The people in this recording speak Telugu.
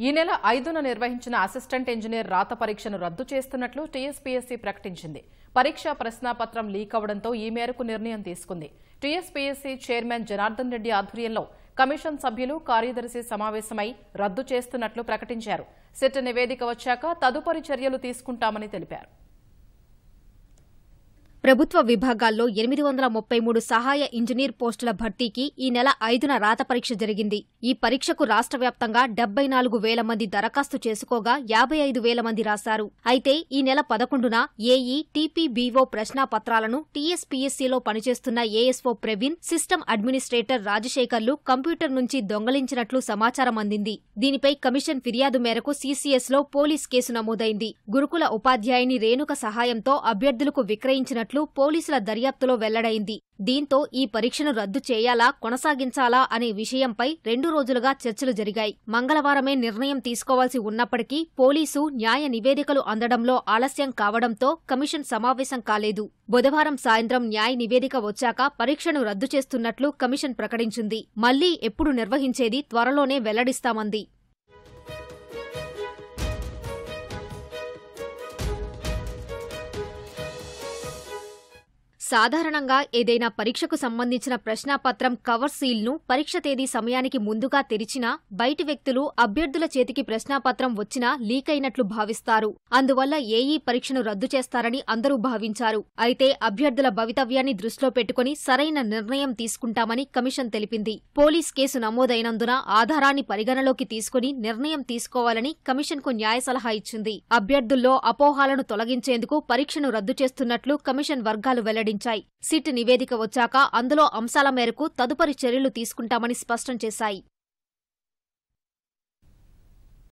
ఈ నెల ఐదున నిర్వహించిన అసిస్టెంట్ ఇంజనీర్ రాత పరీక్షను రద్దు చేస్తున్నట్లు టీఎస్పీఎస్సీ ప్రకటించింది పరీక్షా ప్రశ్నాపత్రం లీక్ అవడంతో ఈ మేరకు నిర్ణయం తీసుకుంది టీఎస్పీఎస్సీ చైర్మన్ జనార్దన్ రెడ్డి ఆధ్వర్యంలో కమిషన్ సభ్యులు కార్యదర్శి సమావేశమై రద్దు చేస్తున్నట్లు ప్రకటించారు సిట్ నివేదిక వచ్చాక తదుపరి చర్యలు తీసుకుంటామని తెలిపారు ప్రభుత్వ విభాగాల్లో ఎనిమిది వందల ముప్పై మూడు సహాయ ఇంజనీర్ పోస్టుల భర్తీకి ఈ నెల ఐదున రాత పరీక్ష జరిగింది ఈ పరీక్షకు రాష్ట్ర వ్యాప్తంగా డెబ్బై నాలుగు వేల మంది దరఖాస్తు చేసుకోగా యాభై ఐదు వేల మంది రాశారు అయితే ఈ నెల పదకొండున ఏఈ టీపీబీఓ ప్రశ్నాపత్రాలను టీఎస్పీఎస్సీలో పనిచేస్తున్న ఏఎస్ఓ ప్రవీణ్ సిస్టమ్ అడ్మినిస్ట్రేటర్ రాజశేఖర్లు కంప్యూటర్ నుంచి దొంగలించినట్లు సమాచారం అందింది దీనిపై కమిషన్ ఫిర్యాదు మేరకు సీసీఎస్లో పోలీస్ కేసు నమోదైంది గురుకుల ఉపాధ్యాయుని రేణుక సహాయంతో అభ్యర్థులకు విక్రయించినట్లు చేస్తున్నట్లు పోలీసుల దర్యాప్తులో వెల్లడైంది దీంతో ఈ పరీక్షను రద్దు చేయాలా కొనసాగించాలా అనే విషయంపై రెండు రోజులుగా చర్చలు జరిగాయి మంగళవారమే నిర్ణయం తీసుకోవాల్సి ఉన్నప్పటికీ పోలీసు న్యాయ నివేదికలు అందడంలో ఆలస్యం కావడంతో కమిషన్ సమావేశం కాలేదు బుధవారం సాయంత్రం న్యాయ నివేదిక వచ్చాక పరీక్షను రద్దు చేస్తున్నట్లు కమిషన్ ప్రకటించింది మళ్లీ ఎప్పుడు నిర్వహించేది త్వరలోనే వెల్లడిస్తామంది సాధారణంగా ఏదైనా పరీక్షకు సంబంధించిన ప్రశ్నాపత్రం కవర్ సీల్ను పరీక్ష తేదీ సమయానికి ముందుగా తెరిచినా బయటి వ్యక్తులు అభ్యర్థుల చేతికి ప్రశ్నాపత్రం వచ్చినా లీక్ అయినట్లు భావిస్తారు అందువల్ల ఏఈ పరీక్షను రద్దు చేస్తారని అందరూ భావించారు అయితే అభ్యర్థుల భవితవ్యాన్ని దృష్టిలో పెట్టుకుని సరైన నిర్ణయం తీసుకుంటామని కమిషన్ తెలిపింది పోలీస్ కేసు నమోదైనందున ఆధారాన్ని పరిగణలోకి తీసుకుని నిర్ణయం తీసుకోవాలని కమిషన్కు న్యాయ సలహా ఇచ్చింది అభ్యర్థుల్లో అపోహాలను తొలగించేందుకు పరీక్షను రద్దు చేస్తున్నట్లు కమిషన్ వర్గాలు వెల్లడించారు ప్రకటించాయి సిట్ నివేదిక వచ్చాక అందులో అంశాల మేరకు తదుపరి చర్యలు తీసుకుంటామని స్పష్టం చేశాయి